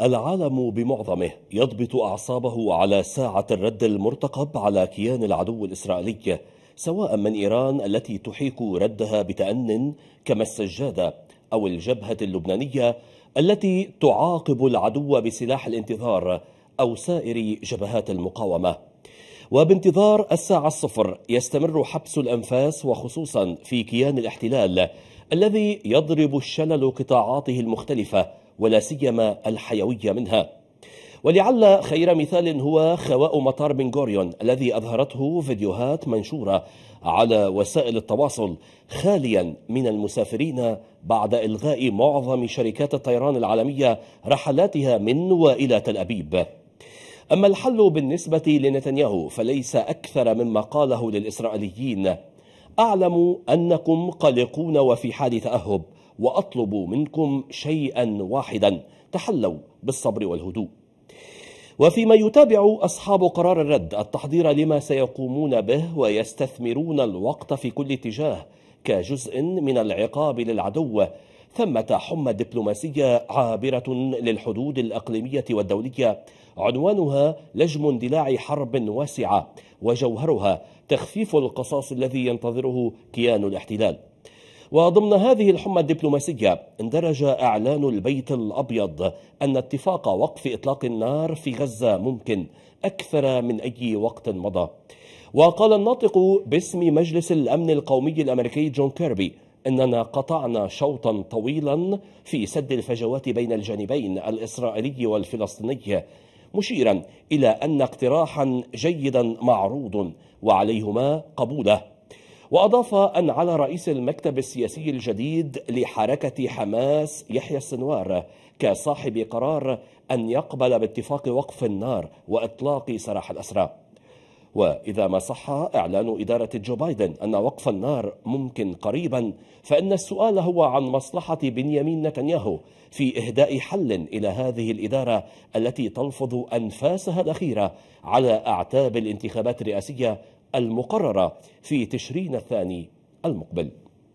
العالم بمعظمه يضبط أعصابه على ساعة الرد المرتقب على كيان العدو الإسرائيلي سواء من إيران التي تحيك ردها بتأن كما السجادة أو الجبهة اللبنانية التي تعاقب العدو بسلاح الانتظار أو سائر جبهات المقاومة وبانتظار الساعة الصفر يستمر حبس الأنفاس وخصوصا في كيان الاحتلال الذي يضرب الشلل قطاعاته المختلفة ولا سيما الحيوية منها ولعل خير مثال هو خواء مطار بن غوريون الذي أظهرته فيديوهات منشورة على وسائل التواصل خاليا من المسافرين بعد إلغاء معظم شركات الطيران العالمية رحلاتها من وإلى تل أبيب أما الحل بالنسبة لنتنياهو فليس أكثر مما قاله للإسرائيليين أعلم أنكم قلقون وفي حال تأهب وأطلب منكم شيئا واحدا تحلوا بالصبر والهدوء وفيما يتابع أصحاب قرار الرد التحضير لما سيقومون به ويستثمرون الوقت في كل اتجاه كجزء من العقاب للعدو ثمة حمى دبلوماسية عابرة للحدود الأقليمية والدولية عنوانها لجم اندلاع حرب واسعة وجوهرها تخفيف القصاص الذي ينتظره كيان الاحتلال وضمن هذه الحمى الدبلوماسية اندرج أعلان البيت الأبيض أن اتفاق وقف إطلاق النار في غزة ممكن أكثر من أي وقت مضى وقال الناطق باسم مجلس الأمن القومي الأمريكي جون كيربي أننا قطعنا شوطا طويلا في سد الفجوات بين الجانبين الإسرائيلي والفلسطيني مشيرا إلى أن اقتراحا جيدا معروض وعليهما قبوله وأضاف أن على رئيس المكتب السياسي الجديد لحركة حماس يحيى السنوار كصاحب قرار أن يقبل باتفاق وقف النار وإطلاق سراح الأسرى وإذا ما صح إعلان إدارة جو بايدن أن وقف النار ممكن قريبا فإن السؤال هو عن مصلحة بنيامين نتنياهو في إهداء حل إلى هذه الإدارة التي تلفظ أنفاسها الأخيرة على أعتاب الانتخابات الرئاسية المقررة في تشرين الثاني المقبل